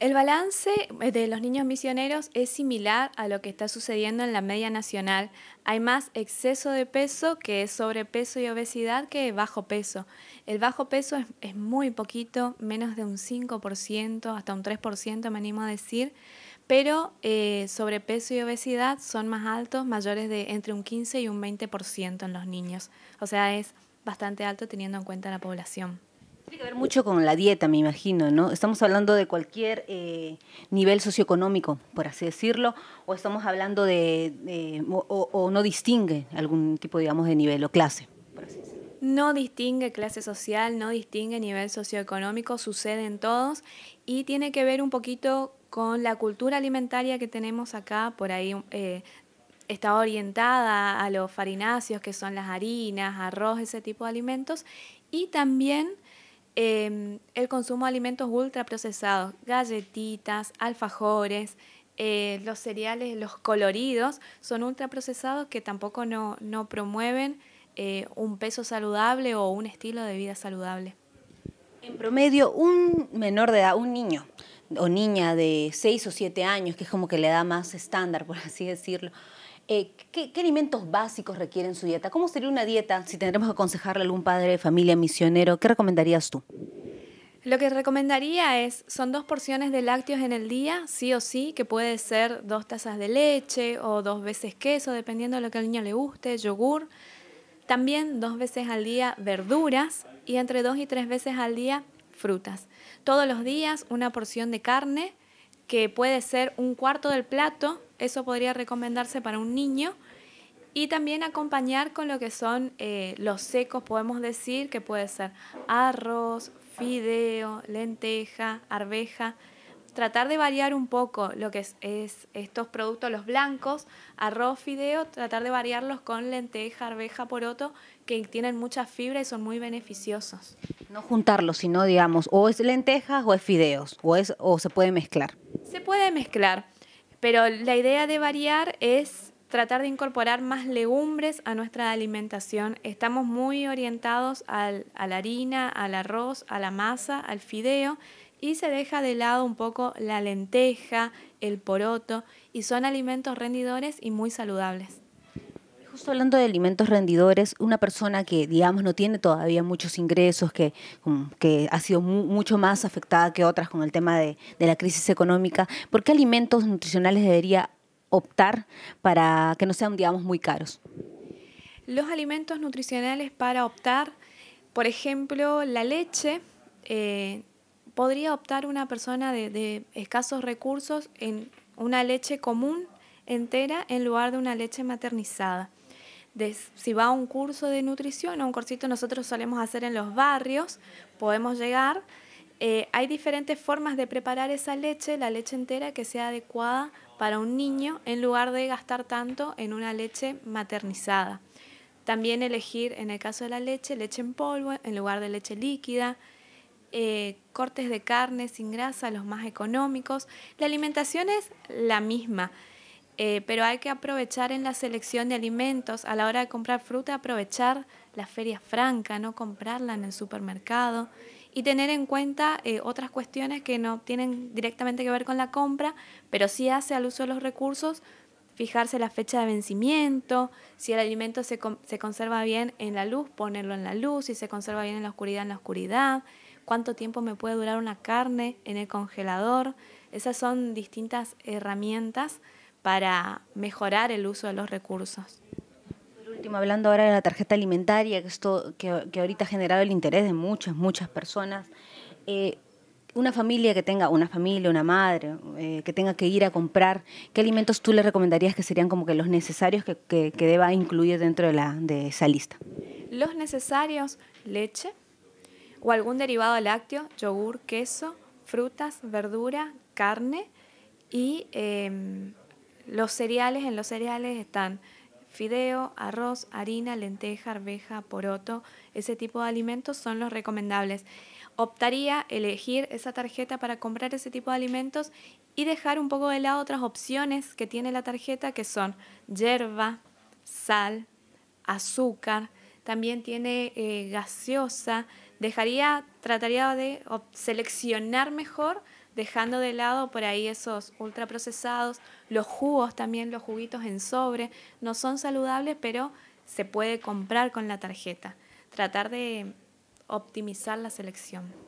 El balance eh, de los niños misioneros es similar a lo que está sucediendo en la media nacional. Hay más exceso de peso que sobrepeso y obesidad que bajo peso. El bajo peso es, muy poquito, menos de un 5%, hasta un 3% me animo a decir, pero eh, sobrepeso y obesidad son más altos, mayores de entre un 15 y un 20% en los niños. O sea, es bastante alto teniendo en cuenta la población. Tiene que ver mucho con la dieta, me imagino, ¿no? Estamos hablando de cualquier eh, nivel socioeconómico, por así decirlo, o estamos hablando de, o, no distingue algún tipo, digamos, de nivel o clase, No distingue clase social, no distingue nivel socioeconómico, sucede en todos y tiene que ver un poquito con la cultura alimentaria que tenemos acá, por ahí eh, está orientada a los farináceos, que son las harinas, arroz, ese tipo de alimentos, y también Em, el consumo de alimentos ultraprocesados, galletitas, alfajores, eh, los cereales, los coloridos, son ultraprocesados que tampoco no, promueven eh, un peso saludable o un estilo de vida saludable. En promedio, un menor de edad, un niño o niña de 6 o 7 años, que es como que le da más estándar, por así decirlo, eh, ¿qué, alimentos básicos requieren su dieta? ¿Cómo sería una dieta si tendremos que aconsejarle a algún padre de familia misionero? ¿Qué recomendarías tú? Lo que recomendaría es, son dos porciones de lácteos en el día, sí o sí, que puede ser dos tazas de leche o dos veces queso, dependiendo de lo que al niño le guste, yogur. También dos veces al día verduras y entre dos y tres veces al día frutas. Todos los días una porción de carne que puede ser un cuarto del plato, eso podría recomendarse para un niño. Y también acompañar con lo que son eh, los secos, podemos decir que puede ser arroz, fideo, lenteja, arveja tratar de variar un poco lo que es, estos productos, los blancos, arroz, fideo, tratar de variarlos con lenteja, arveja, poroto, que tienen mucha fibra y son muy beneficiosos. No juntarlos, sino digamos, o es lentejas o es fideos, o, es, o se puede mezclar. Se puede mezclar, pero la idea de variar es tratar de incorporar más legumbres a nuestra alimentación. Estamos muy orientados al, a la harina, al arroz, a la masa, al fideo y se deja de lado un poco la lenteja, el poroto y son alimentos rendidores y muy saludables. Justo hablando de alimentos rendidores, una persona que, digamos, no tiene todavía muchos ingresos, que, mm, que ha sido mucho más afectada que otras con el tema de, de la crisis económica, ¿por qué alimentos nutricionales debería optar para que no sean, digamos, muy caros? Los alimentos nutricionales para optar, por ejemplo, la leche, eh, podría optar una persona de, escasos recursos en una leche común entera en lugar de una leche maternizada. si va a un curso de nutrición o un cursito nosotros solemos hacer en los barrios, podemos llegar. Eh, hay diferentes formas de preparar esa leche, la leche entera que sea adecuada para un niño en lugar de gastar tanto en una leche maternizada. También elegir, en el caso de la leche, leche en polvo en lugar de leche líquida, eh, cortes de carne sin grasa, los más económicos. La alimentación es la misma, eh, pero hay que aprovechar en la selección de alimentos, a la hora de comprar fruta, aprovechar la feria franca, no comprarla en el supermercado y tener en cuenta eh, otras cuestiones que no tienen directamente que ver con la compra, pero sí hace al uso de los recursos, fijarse la fecha de vencimiento, si el alimento se, se conserva bien en la luz, ponerlo en la luz, si se conserva bien en la oscuridad, en la oscuridad cuánto tiempo me puede durar una carne en el congelador. Esas son distintas herramientas para mejorar el uso de los recursos. Por último, hablando ahora de la tarjeta alimentaria, que, esto, que, ahorita ha generado el interés de muchas, muchas personas. Eh, una familia que tenga, una familia, una madre, eh, que tenga que ir a comprar, ¿qué alimentos tú le recomendarías que serían como que los necesarios que, deba incluir dentro de, de esa lista? Los necesarios, leche, o algún derivado lácteo, yogur, queso, frutas, verdura, carne y em, los cereales. En los cereales están fideo, arroz, harina, lenteja, arveja, poroto. Ese tipo de alimentos son los recomendables. Optaría elegir esa tarjeta para comprar ese tipo de alimentos y dejar un poco de lado otras opciones que tiene la tarjeta que son hierba, sal, azúcar, también tiene eh, gaseosa, dejaría, trataría de seleccionar mejor, dejando de lado por ahí esos ultraprocesados, los jugos también, los juguitos en sobre, no son saludables, pero se puede comprar con la tarjeta. Tratar de optimizar la selección.